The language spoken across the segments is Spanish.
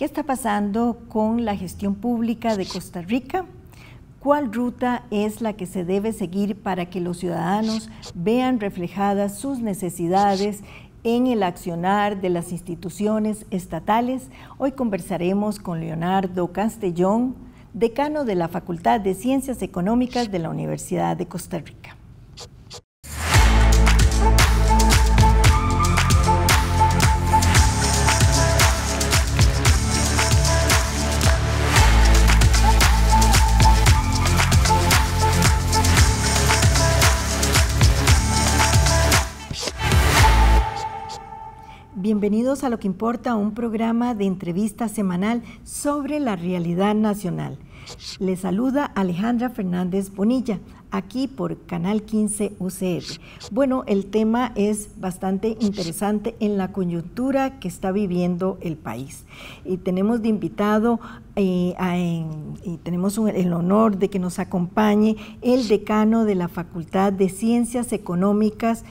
¿Qué está pasando con la gestión pública de Costa Rica? ¿Cuál ruta es la que se debe seguir para que los ciudadanos vean reflejadas sus necesidades en el accionar de las instituciones estatales? Hoy conversaremos con Leonardo Castellón, decano de la Facultad de Ciencias Económicas de la Universidad de Costa Rica. Bienvenidos a Lo que Importa, un programa de entrevista semanal sobre la realidad nacional. Le saluda Alejandra Fernández Bonilla, aquí por Canal 15 UCR. Bueno, el tema es bastante interesante en la coyuntura que está viviendo el país. Y tenemos de invitado eh, y tenemos el honor de que nos acompañe el decano de la Facultad de Ciencias Económicas,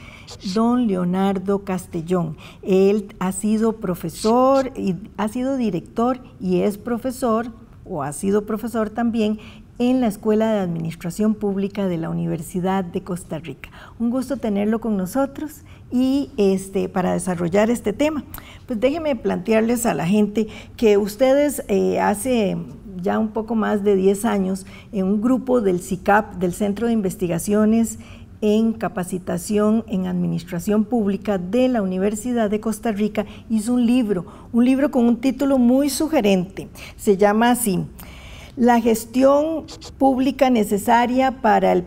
don Leonardo Castellón. Él ha sido profesor, y, ha sido director y es profesor o ha sido profesor también en la Escuela de Administración Pública de la Universidad de Costa Rica. Un gusto tenerlo con nosotros y este, para desarrollar este tema. Pues déjenme plantearles a la gente que ustedes eh, hace ya un poco más de 10 años en un grupo del CICAP, del Centro de Investigaciones en capacitación en administración pública de la Universidad de Costa Rica, hizo un libro, un libro con un título muy sugerente. Se llama así, La gestión pública necesaria para el,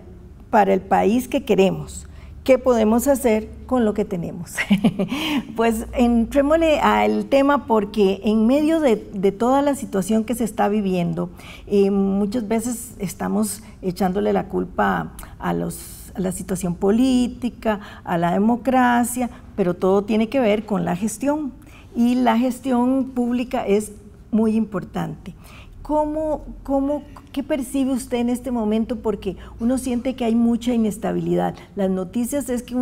para el país que queremos. ¿Qué podemos hacer con lo que tenemos? pues entrémosle al tema porque en medio de, toda la situación que se está viviendo, eh, muchas veces estamos echándole la culpa a los a la situación política, a la democracia, pero todo tiene que ver con la gestión. Y la gestión pública es muy importante. ¿Cómo, cómo, ¿Qué percibe usted en este momento? Porque uno siente que hay mucha inestabilidad. Las noticias es que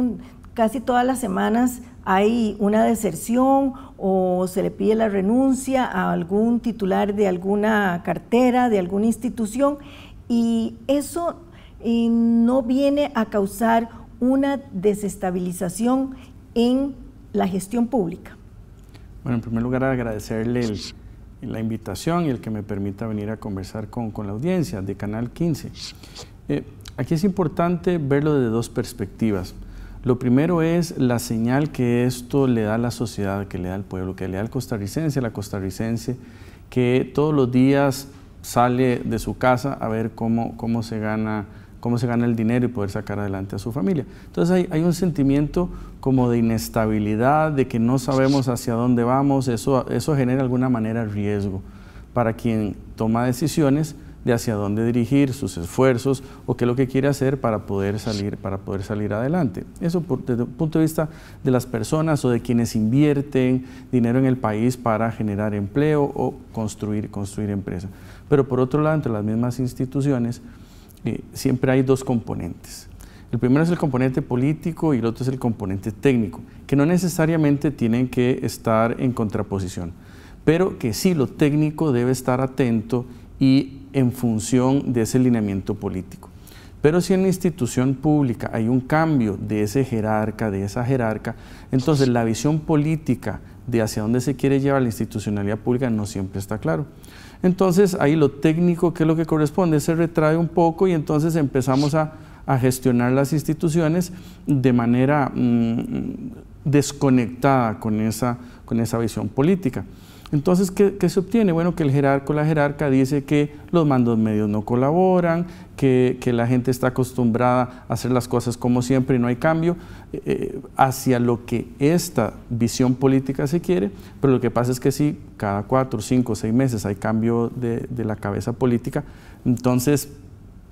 casi todas las semanas hay una deserción o se le pide la renuncia a algún titular de alguna cartera, de alguna institución, y eso no viene a causar una desestabilización en la gestión pública? Bueno, en primer lugar agradecerle la invitación y el que me permita venir a conversar con, la audiencia de Canal 15. Eh, aquí es importante verlo desde dos perspectivas. Lo primero es la señal que esto le da a la sociedad, que le da al pueblo, que le da al costarricense, a la costarricense, que todos los días sale de su casa a ver cómo se gana cómo se gana el dinero y poder sacar adelante a su familia. Entonces hay, un sentimiento como de inestabilidad, de que no sabemos hacia dónde vamos, eso, eso genera de alguna manera riesgo para quien toma decisiones de hacia dónde dirigir sus esfuerzos o qué es lo que quiere hacer para poder salir, para poder salir adelante. Eso desde el punto de vista de las personas o de quienes invierten dinero en el país para generar empleo o construir, construir empresas. Pero por otro lado, entre las mismas instituciones, eh, siempre hay dos componentes. El primero es el componente político y el otro es el componente técnico, que no necesariamente tienen que estar en contraposición, pero que sí lo técnico debe estar atento y en función de ese lineamiento político. Pero si en la institución pública hay un cambio de ese jerarca, de esa jerarca, entonces la visión política de hacia dónde se quiere llevar la institucionalidad pública no siempre está claro. Entonces ahí lo técnico, que es lo que corresponde, se retrae un poco y entonces empezamos a, gestionar las instituciones de manera mm, desconectada con esa visión política. Entonces, ¿qué, se obtiene? Bueno, que el jerarco la jerarca dice que los mandos medios no colaboran, que, la gente está acostumbrada a hacer las cosas como siempre y no hay cambio eh, eh, hacia lo que esta visión política se quiere, pero lo que pasa es que si cada cuatro, cinco, seis meses hay cambio de, de la cabeza política, entonces,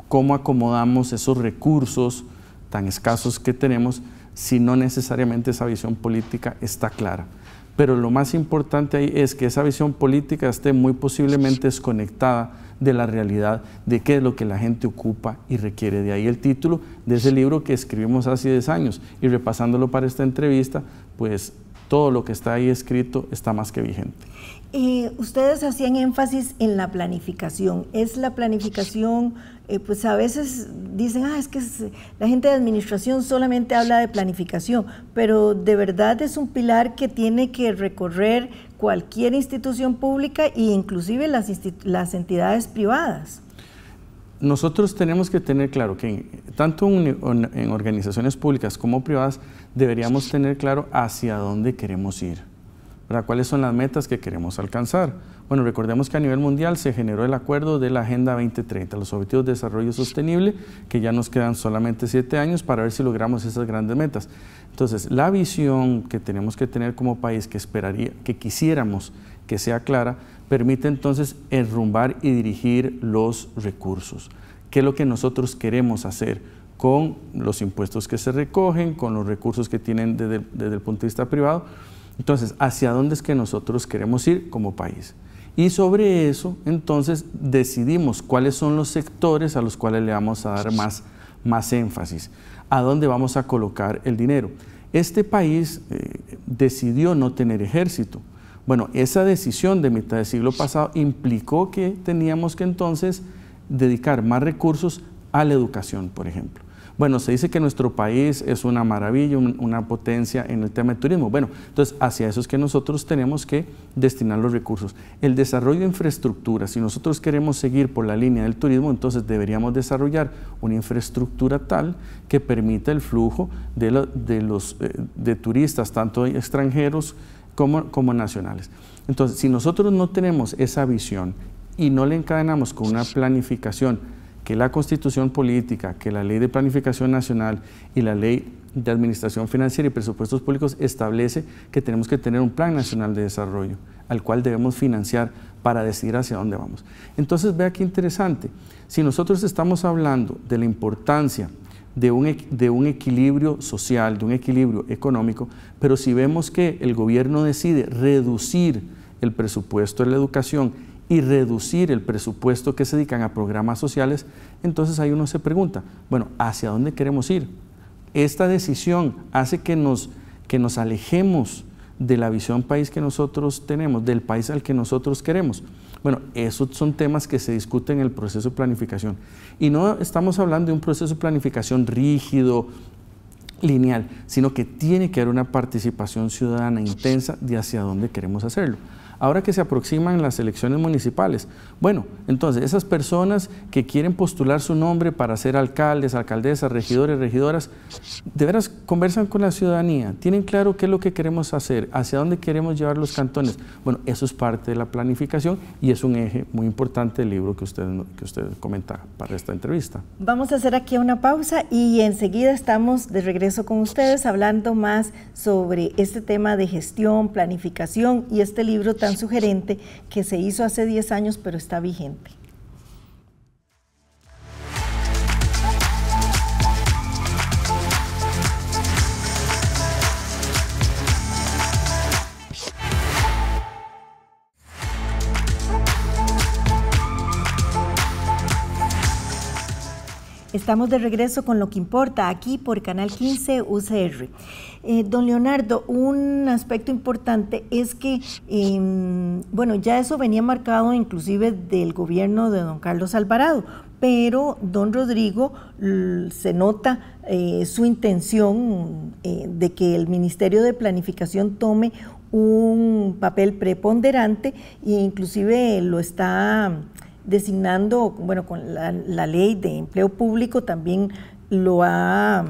¿cómo acomodamos esos recursos tan escasos que tenemos si no necesariamente esa visión política está clara? pero lo más importante ahí es que esa visión política esté muy posiblemente desconectada de la realidad, de qué es lo que la gente ocupa y requiere. De ahí el título de ese libro que escribimos hace 10 años. Y repasándolo para esta entrevista, pues todo lo que está ahí escrito está más que vigente. ustedes hacían énfasis en la planificación. Es la planificación, eh, pues a veces dicen, ah, es que la gente de administración solamente habla de planificación, pero de verdad es un pilar que tiene que recorrer cualquier institución pública e inclusive las, entidades privadas. Nosotros tenemos que tener claro que tanto en organizaciones públicas como privadas deberíamos tener claro hacia dónde queremos ir. para ¿Cuáles son las metas que queremos alcanzar? Bueno, recordemos que a nivel mundial se generó el acuerdo de la Agenda 2030, los Objetivos de Desarrollo Sostenible, que ya nos quedan solamente siete años para ver si logramos esas grandes metas. Entonces, la visión que tenemos que tener como país, que esperaría, que quisiéramos que sea clara, permite entonces enrumbar y dirigir los recursos. ¿Qué es lo que nosotros queremos hacer? con los impuestos que se recogen, con los recursos que tienen desde, el punto de vista privado. Entonces, ¿hacia dónde es que nosotros queremos ir como país? Y sobre eso, entonces, decidimos cuáles son los sectores a los cuales le vamos a dar más, énfasis, a dónde vamos a colocar el dinero. Este país eh, decidió no tener ejército. Bueno, esa decisión de mitad del siglo pasado implicó que teníamos que entonces dedicar más recursos a la educación, por ejemplo. Bueno, se dice que nuestro país es una maravilla, una potencia en el tema de turismo. Bueno, entonces hacia eso es que nosotros tenemos que destinar los recursos. El desarrollo de infraestructura, si nosotros queremos seguir por la línea del turismo, entonces deberíamos desarrollar una infraestructura tal que permita el flujo de, los, eh, de turistas, tanto extranjeros como, como nacionales. Entonces, si nosotros no tenemos esa visión y no le encadenamos con una planificación, que la constitución política, que la ley de planificación nacional y la ley de administración financiera y presupuestos públicos establece que tenemos que tener un plan nacional de desarrollo al cual debemos financiar para decidir hacia dónde vamos. Entonces, vea qué interesante. Si nosotros estamos hablando de la importancia de un, de un, equilibrio social, de un equilibrio económico, pero si vemos que el gobierno decide reducir el presupuesto de la educación y reducir el presupuesto que se dedican a programas sociales, entonces ahí uno se pregunta, bueno, ¿hacia dónde queremos ir? Esta decisión hace que nos, que nos alejemos de la visión país que nosotros tenemos, del país al que nosotros queremos. Bueno, esos son temas que se discuten en el proceso de planificación. Y no estamos hablando de un proceso de planificación rígido, lineal, sino que tiene que haber una participación ciudadana intensa de hacia dónde queremos hacerlo. Ahora que se aproximan las elecciones municipales, bueno, entonces esas personas que quieren postular su nombre para ser alcaldes, alcaldesas, regidores, regidoras, de veras conversan con la ciudadanía, tienen claro qué es lo que queremos hacer, hacia dónde queremos llevar los cantones. Bueno, eso es parte de la planificación y es un eje muy importante del libro que usted, que usted comenta para esta entrevista. Vamos a hacer aquí una pausa y enseguida estamos de regreso con ustedes hablando más sobre este tema de gestión, planificación y este libro también tan sugerente que se hizo hace 10 años, pero está vigente. Estamos de regreso con lo que importa aquí por Canal 15 UCR. Eh, don Leonardo, un aspecto importante es que, em, bueno, ya eso venía marcado inclusive del gobierno de don Carlos Alvarado, pero don Rodrigo se nota eh, su intención eh, de que el Ministerio de Planificación tome un papel preponderante e inclusive lo está designando, bueno, con la, ley de empleo público también lo ha,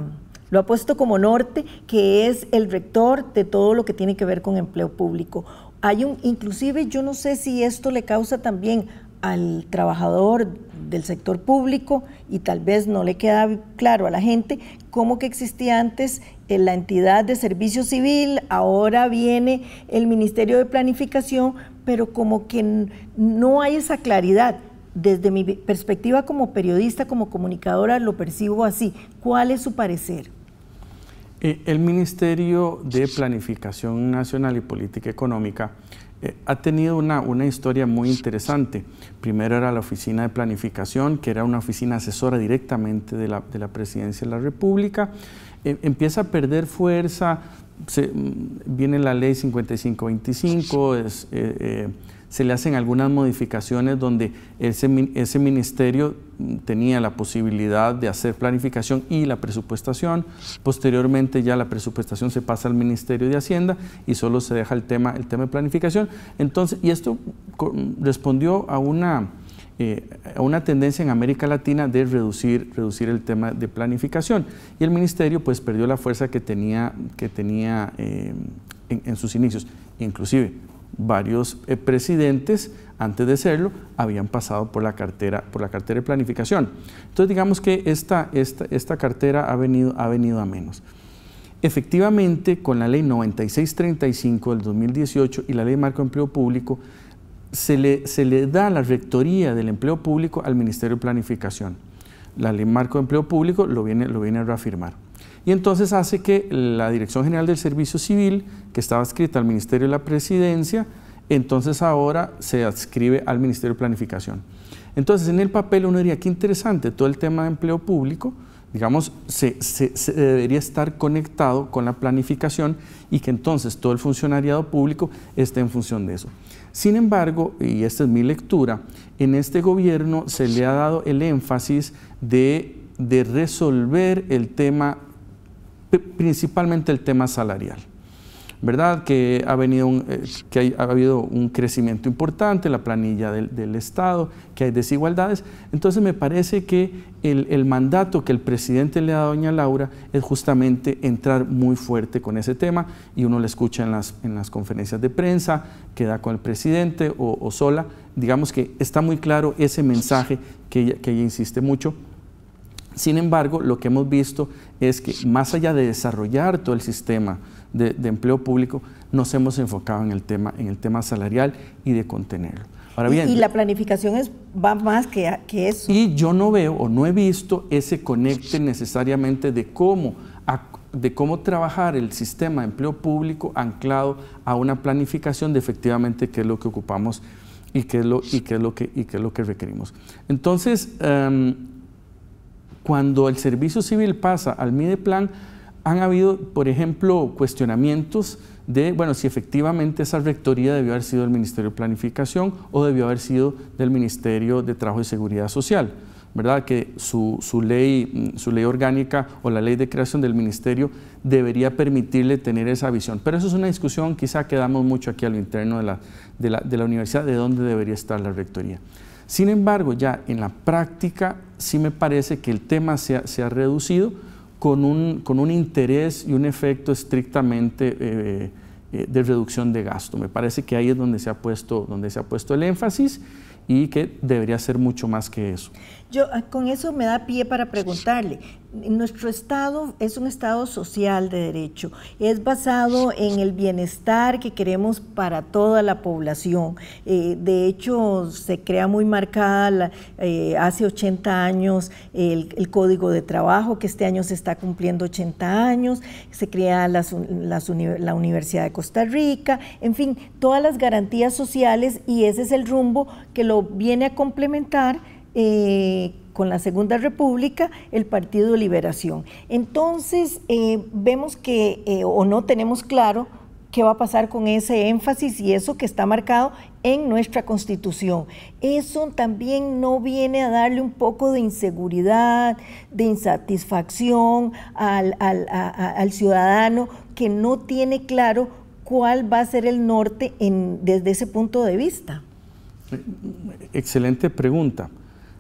lo ha puesto como norte, que es el rector de todo lo que tiene que ver con empleo público. Hay un, inclusive yo no sé si esto le causa también al trabajador del sector público y tal vez no le queda claro a la gente cómo que existía antes en eh, la entidad de servicio civil, ahora viene el Ministerio de Planificación, pero como que no hay esa claridad desde mi perspectiva como periodista, como comunicadora, lo percibo así. ¿Cuál es su parecer? Eh, el Ministerio de Planificación Nacional y Política Económica eh, ha tenido una, una, historia muy interesante. Primero era la Oficina de Planificación, que era una oficina asesora directamente de la, Presidencia de la República. Eh, empieza a perder fuerza, mm, viene la ley 5525, es se le hacen algunas modificaciones donde ese, ministerio tenía la posibilidad de hacer planificación y la presupuestación. Posteriormente ya la presupuestación se pasa al Ministerio de Hacienda y solo se deja el tema, el tema de planificación. Entonces, y esto respondió a una, eh, una tendencia en América Latina de reducir, reducir el tema de planificación. Y el ministerio pues perdió la fuerza que tenía, que tenía eh, en, en sus inicios. Inclusive varios eh, presidentes antes de serlo habían pasado por la cartera, por la cartera de planificación. Entonces digamos que esta, esta cartera ha venido, ha venido a menos. Efectivamente, con la ley 9635 del 2018 y la ley marco de empleo público, se le, se le da la rectoría del empleo público al Ministerio de Planificación. La ley marco de empleo público lo viene, lo viene a reafirmar. Y entonces hace que la Dirección General del Servicio Civil, que estaba adscrita al Ministerio de la Presidencia, entonces ahora se adscribe al Ministerio de Planificación. Entonces en el papel uno diría, qué interesante, todo el tema de empleo público, digamos, debería estar conectado con la planificación y que entonces todo el funcionariado público esté en función de eso. Sin embargo, y esta es mi lectura, en este gobierno se le ha dado el énfasis de, de resolver el tema principalmente el tema salarial. ¿Verdad? Que, ha, venido eh, que ha habido un crecimiento importante en la planilla del, Estado, que hay desigualdades. Entonces me parece que el, mandato que el presidente le da a doña Laura es justamente entrar muy fuerte con ese tema y uno lo escucha en las, en las conferencias de prensa que da con el presidente o, sola. Digamos que está muy claro ese mensaje que que ella insiste mucho sin embargo, lo que hemos visto es que más allá de desarrollar todo el sistema de, empleo público, nos hemos enfocado en el tema, en el tema salarial y de contenerlo. Ahora bien, y, la planificación es, va más que, que eso. Y yo no veo o no he visto ese conecte necesariamente de cómo de cómo trabajar el sistema de empleo público anclado a una planificación de efectivamente qué es lo que ocupamos y qué es lo, y qué es lo, que, y qué es lo que requerimos. Entonces, em, cuando el servicio civil pasa al Mideplan, han habido, por ejemplo, cuestionamientos de, bueno, si efectivamente esa rectoría debió haber sido del Ministerio de Planificación o debió haber sido del Ministerio de Trabajo y Seguridad Social. ¿verdad? que su, su, ley, mm, su ley orgánica o la ley de creación del ministerio debería permitirle tener esa visión. Pero eso es una discusión, quizá quedamos mucho aquí a lo interno de la, de la, de la universidad, de dónde debería estar la rectoría. Sin embargo, ya en la práctica sí me parece que el tema se ha, reducido con un, con un, interés y un efecto estrictamente eh, eh, de reducción de gasto. Me parece que ahí es donde se ha puesto, donde se ha puesto el énfasis y que debería ser mucho más que eso. Yo ah, con eso me da pie para preguntarle, nuestro Estado es un Estado social de derecho, es basado en el bienestar que queremos para toda la población. Eh, de hecho, se crea muy marcada eh, hace 80 años el, Código de Trabajo, que este año se está cumpliendo 80 años, se crea la Universidad de Costa Rica, en fin, todas las garantías sociales y ese es el rumbo que lo viene a complementar. Eh, con la Segunda República, el Partido de Liberación. Entonces, eh, vemos que, eh, o no tenemos claro, qué va a pasar con ese énfasis y eso que está marcado en nuestra constitución. Eso también no viene a darle un poco de inseguridad, de insatisfacción al, ciudadano que no tiene claro cuál va a ser el norte desde ese punto de vista. Excelente pregunta.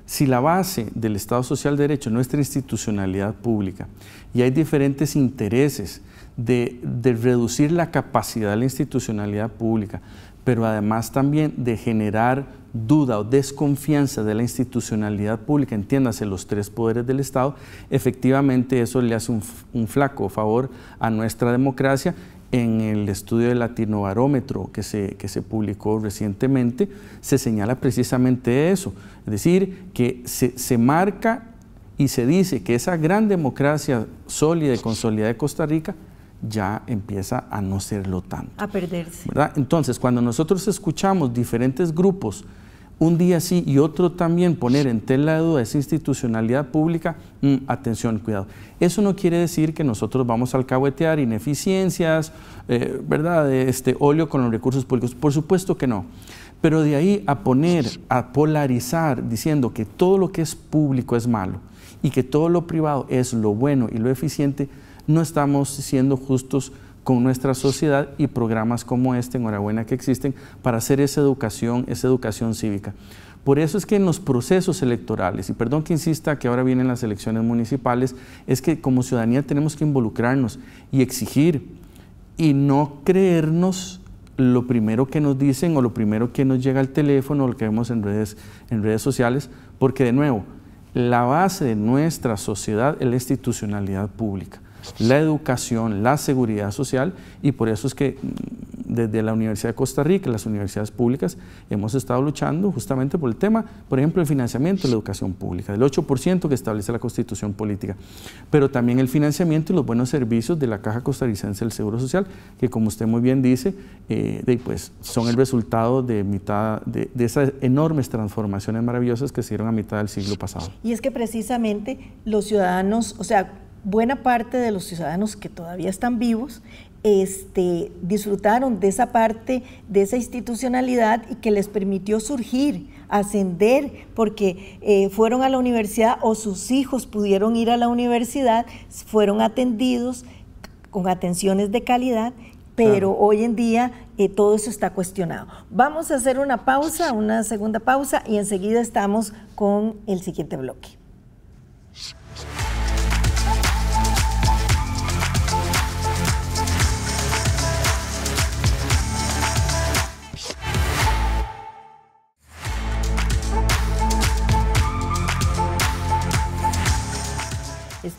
Si la base del Estado Social de Derecho es nuestra institucionalidad pública y hay diferentes intereses de, reducir la capacidad de la institucionalidad pública, pero además también de generar duda o desconfianza de la institucionalidad pública, entiéndase los tres poderes del Estado, efectivamente eso le hace un flaco favor a nuestra democracia en el estudio del latinobarómetro que se, que se publicó recientemente, se señala precisamente eso, es decir, que se, marca y se dice que esa gran democracia sólida y consolidada de Costa Rica ya empieza a no serlo tanto. A perderse. Entonces, cuando nosotros escuchamos diferentes grupos un día sí y otro también poner en tela de duda esa institucionalidad pública, mm, atención, cuidado. Eso no quiere decir que nosotros vamos a alcahuetear ineficiencias, eh, ¿verdad? Este óleo con los recursos públicos. Por supuesto que no. Pero de ahí a poner, a polarizar, diciendo que todo lo que es público es malo y que todo lo privado es lo bueno y lo eficiente, no estamos siendo justos con nuestra sociedad y programas como este, enhorabuena que existen, para hacer esa educación, esa educación cívica. Por eso es que en los procesos electorales, y perdón que insista que ahora vienen las elecciones municipales, es que como ciudadanía tenemos que involucrarnos y exigir y no creernos lo primero que nos dicen o lo primero que nos llega al teléfono o lo que vemos en redes, en redes sociales, porque de nuevo, la base de nuestra sociedad es la institucionalidad pública la educación, la seguridad social y por eso es que mm, desde la Universidad de Costa Rica, las universidades públicas, hemos estado luchando justamente por el tema, por ejemplo, el financiamiento de la educación pública, del 8% que establece la Constitución Política, pero también el financiamiento y los buenos servicios de la Caja Costarricense del Seguro Social, que como usted muy bien dice, eh, pues, son el resultado de, mitad, de, esas enormes transformaciones maravillosas que se dieron a mitad del siglo pasado. Y es que precisamente los ciudadanos, o sea, buena parte de los ciudadanos que todavía están vivos este, disfrutaron de esa parte, de esa institucionalidad y que les permitió surgir, ascender, porque eh, fueron a la universidad o sus hijos pudieron ir a la universidad, fueron atendidos con atenciones de calidad, pero hoy en día eh, todo eso está cuestionado. Vamos a hacer una pausa, una segunda pausa y enseguida estamos con el siguiente bloque.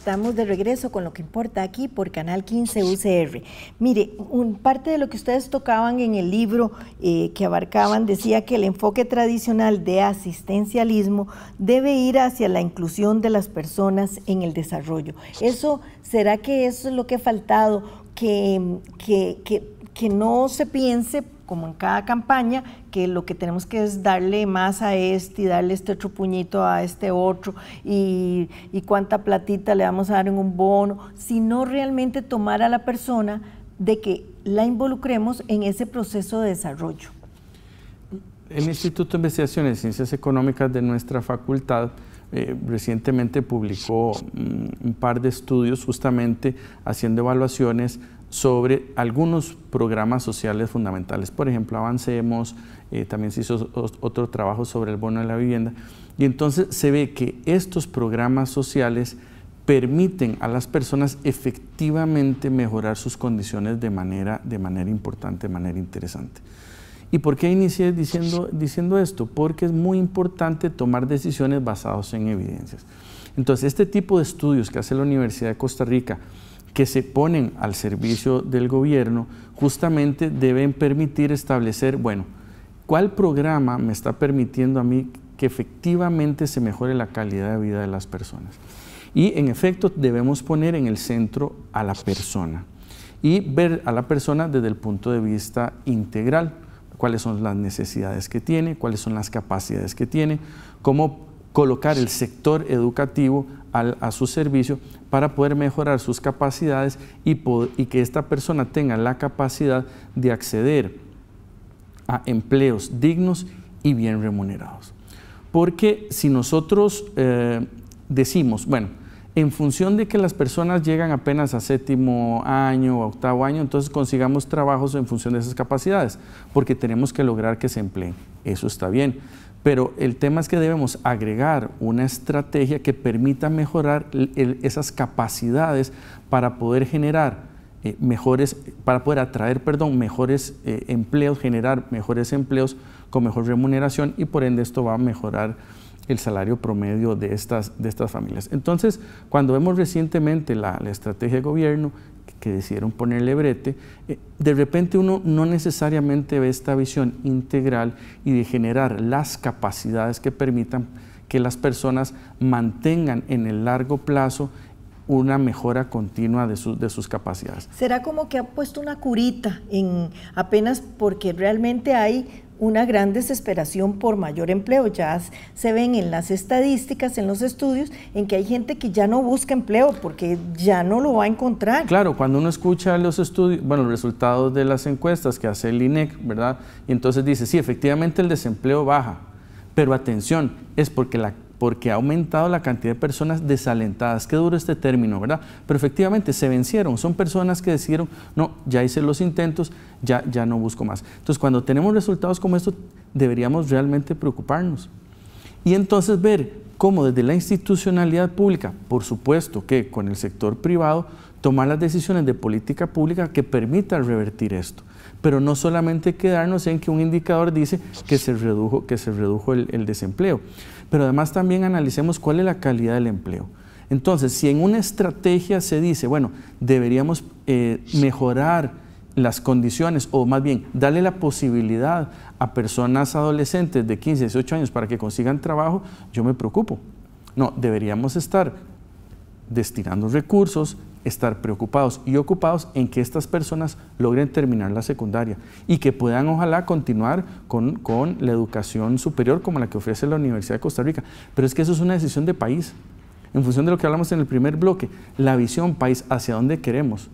Estamos de regreso con lo que importa aquí por Canal 15 UCR. Mire, un, parte de lo que ustedes tocaban en el libro eh, que abarcaban decía que el enfoque tradicional de asistencialismo debe ir hacia la inclusión de las personas en el desarrollo. ¿Eso será que eso es lo que ha faltado? Que, que, que no se piense como en cada campaña, que lo que tenemos que es darle más a este y darle este otro puñito a este otro y, cuánta platita le vamos a dar en un bono, sino realmente tomar a la persona de que la involucremos en ese proceso de desarrollo. El Instituto de Investigaciones de Ciencias Económicas de nuestra facultad eh, recientemente publicó mm, un par de estudios justamente haciendo evaluaciones sobre algunos programas sociales fundamentales. Por ejemplo, Avancemos, eh, también se hizo otro trabajo sobre el bono de la vivienda. Y entonces se ve que estos programas sociales permiten a las personas efectivamente mejorar sus condiciones de manera, importante, de manera interesante. ¿Y por qué inicié diciendo, diciendo esto? Porque es muy importante tomar decisiones basadas en evidencias. Entonces, este tipo de estudios que hace la Universidad de Costa Rica, que se ponen al servicio del gobierno justamente deben permitir establecer, bueno, ¿cuál programa me está permitiendo a mí que efectivamente se mejore la calidad de vida de las personas? Y en efecto debemos poner en el centro a la persona y ver a la persona desde el punto de vista integral, cuáles son las necesidades que tiene, cuáles son las capacidades que tiene, cómo colocar el sector educativo a su servicio para poder mejorar sus capacidades y, que esta persona tenga la capacidad de acceder a empleos dignos y bien remunerados. Porque si nosotros eh, decimos, bueno, en función de que las personas llegan apenas a séptimo año o octavo año, entonces consigamos trabajos en función de esas capacidades, porque tenemos que lograr que se empleen. Eso está bien. Pero el tema es que debemos agregar una estrategia que permita mejorar esas capacidades para poder generar eh, mejores, para poder atraer, perdón, mejores eh, empleos, generar mejores empleos con mejor remuneración y por ende esto va a mejorar el salario promedio de estas, de estas familias. Entonces, cuando vemos recientemente la, estrategia de gobierno que decidieron ponerle brete, eh, de repente uno no necesariamente ve esta visión integral y de generar las capacidades que permitan que las personas mantengan en el largo plazo una mejora continua de, de, sus capacidades. Será como que ha puesto una curita en apenas porque realmente hay una gran desesperación por mayor empleo. Ya se ven en las estadísticas, en los estudios, en que hay gente que ya no busca empleo porque ya no lo va a encontrar. Claro, cuando uno escucha los estudios, bueno, los resultados de las encuestas que hace el INEC, ¿verdad? Y entonces dice, sí, efectivamente el desempleo baja, pero atención, es porque la porque ha aumentado la cantidad de personas desalentadas. Qué duro este término, ¿verdad? Pero efectivamente se vencieron, son personas que decidieron, no, ya hice los intentos, ya, ya no busco más. Entonces, cuando tenemos resultados como estos, deberíamos realmente preocuparnos. Y entonces ver cómo desde la institucionalidad pública, por supuesto que con el sector privado, tomar las decisiones de política pública que permitan revertir esto. Pero no solamente quedarnos en que un indicador dice que se redujo, que se redujo el desempleo pero además también analicemos cuál es la calidad del empleo. Entonces, si en una estrategia se dice, bueno, deberíamos eh, mejorar las condiciones, o más bien, darle la posibilidad a personas adolescentes de 15, 18 años para que consigan trabajo, yo me preocupo. No, deberíamos estar destinando recursos, estar preocupados y ocupados en que estas personas logren terminar la secundaria y que puedan ojalá continuar con, la educación superior como la que ofrece la Universidad de Costa Rica. Pero es que eso es una decisión de país, en función de lo que hablamos en el primer bloque, la visión país, hacia dónde queremos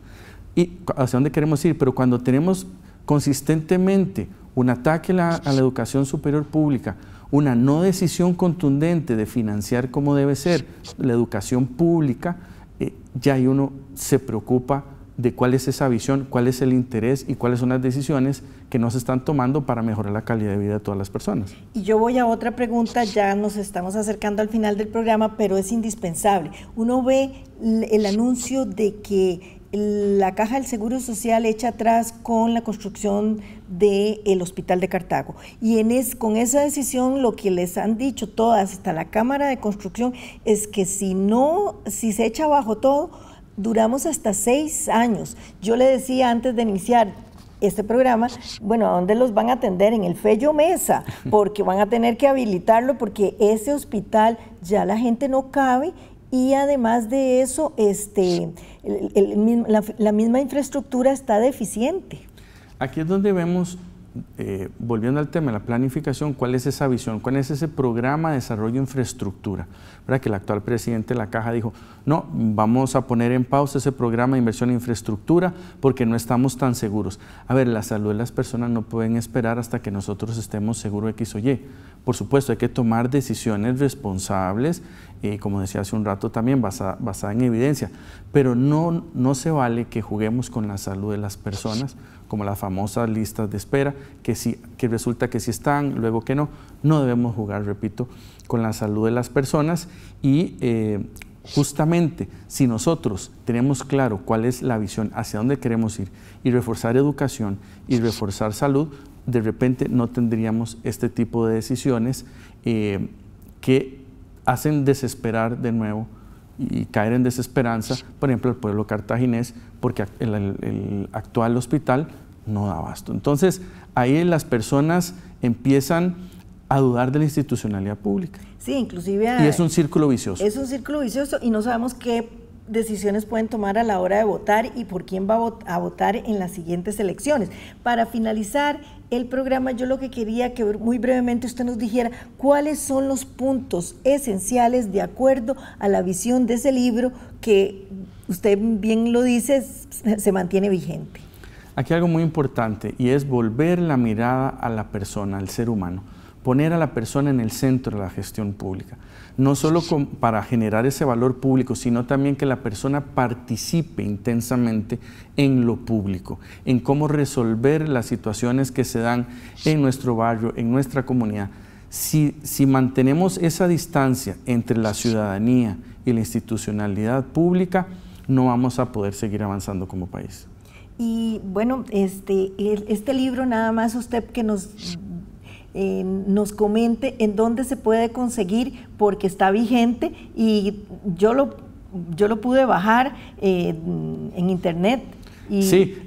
y hacia dónde queremos ir, pero cuando tenemos consistentemente un ataque a la, a la educación superior pública, una no decisión contundente de financiar como debe ser la educación pública, eh, ya ahí uno se preocupa de cuál es esa visión, cuál es el interés y cuáles son las decisiones que nos están tomando para mejorar la calidad de vida de todas las personas. Y yo voy a otra pregunta, ya nos estamos acercando al final del programa, pero es indispensable. Uno ve el anuncio de que la caja del Seguro Social echa atrás con la construcción del Hospital de Cartago. Y en es, con esa decisión lo que les han dicho todas, hasta la Cámara de Construcción, es que si no, si se echa abajo todo, duramos hasta seis años. Yo le decía antes de iniciar, este programa, bueno, ¿a dónde los van a atender? En el Fello Mesa, porque van a tener que habilitarlo, porque ese hospital ya la gente no cabe y además de eso, este, la, la misma infraestructura está deficiente. Aquí es donde vemos eh, volviendo al tema de la planificación, ¿cuál es esa visión? ¿Cuál es ese programa de desarrollo de infraestructura? ¿Verdad? Que el actual presidente de la Caja dijo, no, vamos a poner en pausa ese programa de inversión en infraestructura porque no estamos tan seguros. A ver, la salud de las personas no pueden esperar hasta que nosotros estemos seguros X o Y. Por supuesto, hay que tomar decisiones responsables, eh, como decía hace un rato también, basada, en evidencia, pero no, no se vale que juguemos con la salud de las personas como las famosas listas de espera, que, resulta que sí están, luego que no. No debemos jugar, repito, con la salud de las personas y eh, justamente si nosotros tenemos claro cuál es la visión, hacia dónde queremos ir y reforzar educación y reforzar salud, de repente no tendríamos este tipo de decisiones eh, que hacen desesperar de nuevo y caer en desesperanza, por ejemplo, el pueblo cartaginés, porque el, actual hospital no da abasto. Entonces, ahí las personas empiezan a dudar de la institucionalidad pública. Sí, inclusive... Y es un círculo vicioso. Es un círculo vicioso y no sabemos qué decisiones pueden tomar a la hora de votar y por quién va a votar en las siguientes elecciones. Para finalizar, el programa, yo lo que quería que muy brevemente usted nos dijera cuáles son los puntos esenciales de acuerdo a la visión de ese libro que usted bien lo dice, se mantiene vigente. Aquí algo muy importante y es volver la mirada a la persona, al ser humano, poner a la persona en el centro de la gestión pública no solo para generar ese valor público, sino también que la persona participe intensamente en lo público, en cómo resolver las situaciones que se dan en nuestro barrio, en nuestra comunidad. Si, si mantenemos esa distancia entre la ciudadanía y la institucionalidad pública, no vamos a poder seguir avanzando como país. Y bueno, este, este libro nada más usted que nos eh, nos comente en dónde se puede conseguir porque está vigente y yo lo, yo lo pude bajar eh, en internet sí,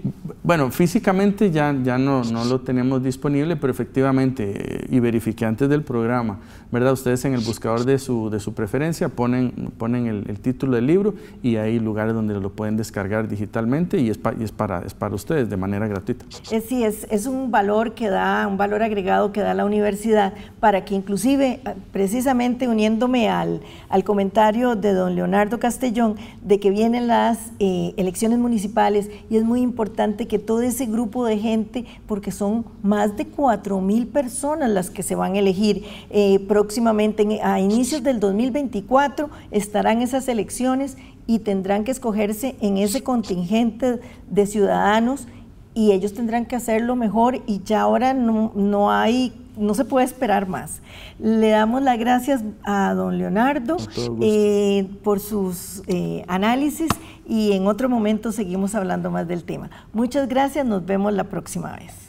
bueno, físicamente ya, ya no, no, lo tenemos disponible, pero efectivamente, eh, y verifique antes del programa, ¿verdad? Ustedes en el buscador de su, de su preferencia ponen, ponen el, título del libro y hay lugares donde lo pueden descargar digitalmente y es, para, es para ustedes de manera gratuita. Sí, es, es un valor que da, un valor agregado que da la universidad para que inclusive, ah, precisamente uniéndome al, comentario de don Leonardo Castellón, de que vienen las eh, elecciones municipales y es muy importante que todo ese grupo de gente, porque son más de 4.000 personas las que se van a elegir eh, próximamente, a inicios del 2024 estarán esas elecciones y tendrán que escogerse en ese contingente de ciudadanos y ellos tendrán que hacerlo mejor y ya ahora no, hay no se puede esperar más. Le damos las gracias a don Leonardo eh, por sus eh, análisis y en otro momento seguimos hablando más del tema. Muchas gracias, nos vemos la próxima vez.